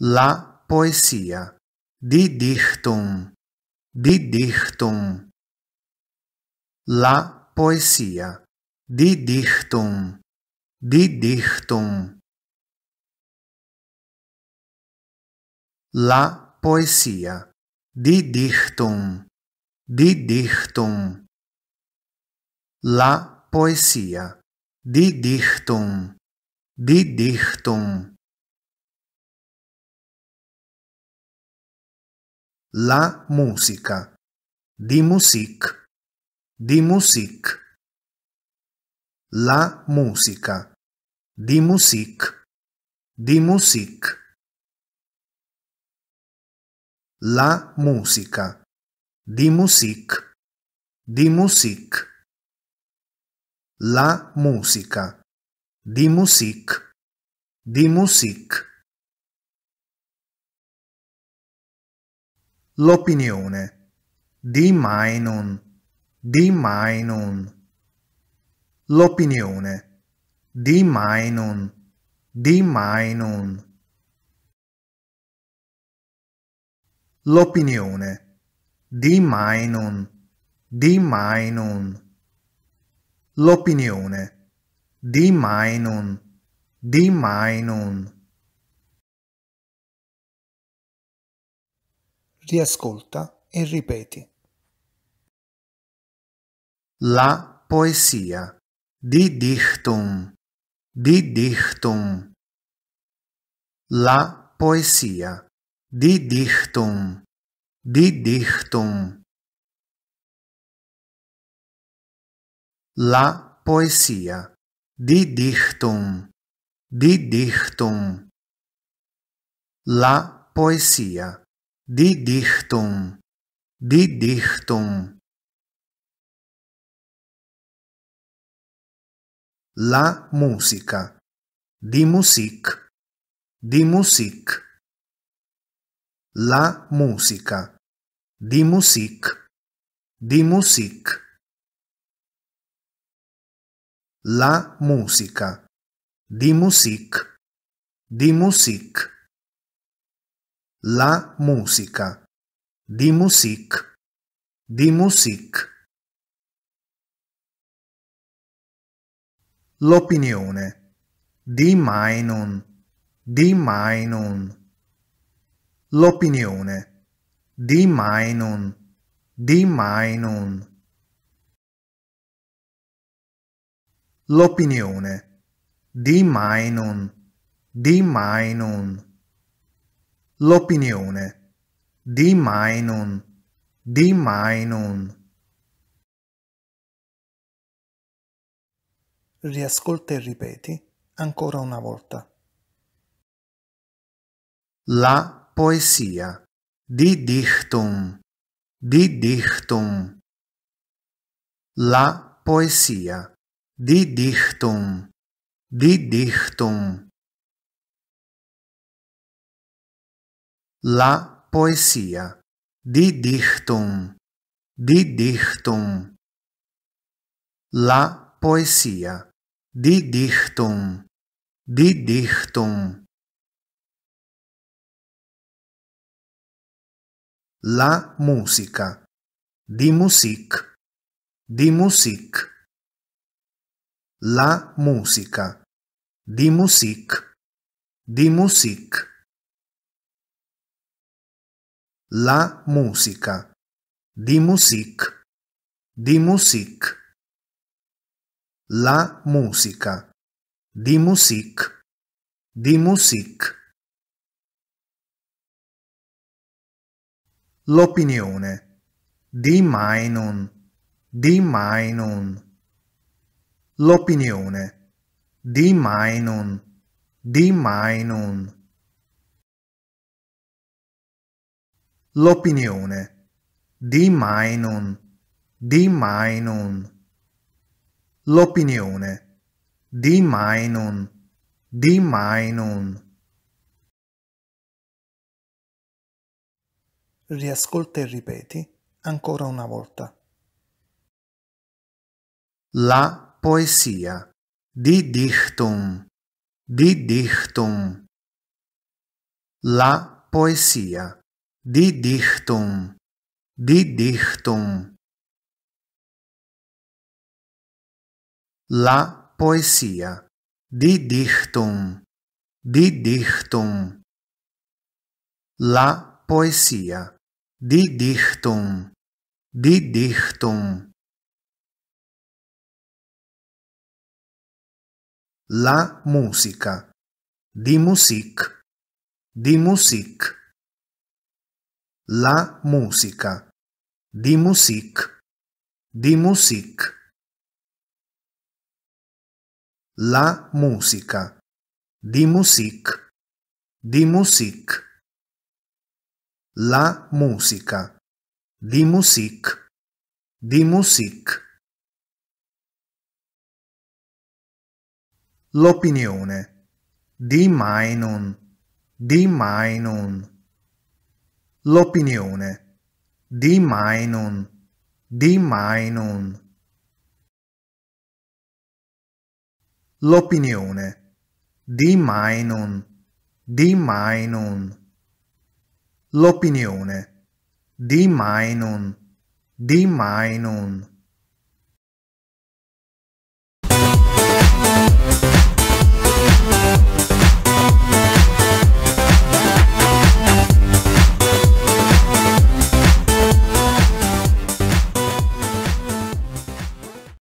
La poesia de Dichtum, de Dichtum. La poesia de Dichtum, de Dichtum. La poesia de Dichtum, de Dichtum. La poesia de Dichtum, de Dichtum. La musica. Di music. Di music. La musica. Di music. Di music. La musica. Di music. Di music. La musica. Di music. Di music. l'opinione di Meinung di Meinung l'opinione di Meinung di Meinung l'opinione di Meinung di Meinung l'opinione di Meinung di Meinung riascolta e ripeti. La poesia di Dichtum di Dichtum La poesia di Dichtum di Dichtum La poesia di Dichtum di Dichtum La poesia Die Dichtung. Die Dichtung. La musica. Di Musik. Di Musik. La musica. Di Musik. Di Musik. La musica. Di Musik. Di Musik. La musica. Di music. Di music. L'opinione. Di Meinung. Di Meinung. L'opinione. Di Meinung. Di Meinung. L'opinione. Di Meinung. Di Meinung. L'opinione. Di Meinung. Di Meinung. Riascolta e ripeti ancora una volta. La poesia. Di Dichtung. Di Dichtung. La poesia. Di Dichtung. Di Dichtung. La poesia. Di dichtum. Di dichtum. La poesia. Di dichtum. Di dichtum. La musica. Di Musik. Di Musik. La musica. Di Musik. Di Musik. la musica di music di music la musica di music di music l'opinione di mainon di mainon l'opinione di mainon di mainon l'opinione di Meinung di Meinung l'opinione di Meinung di Meinung Riascolta e ripeti ancora una volta. La poesia di Dichtum di Dichtum La poesia di Dichtung. Di Dichtung. La poesia. Di Dichtung. Di Dichtung. La poesia. Di Dichtung. Di Dichtung. La musica. Di Musik. Di Musik. La musica. Di music. Di music. La musica. Di music. Di music. La musica. Di music. Di music. L'opinione. Di Mainon. Di Mainon. l'opinione. Di meinun. Di meinun. L'opinione. Di meinun. Di meinun. L'opinione. Di meinun. Di meinun.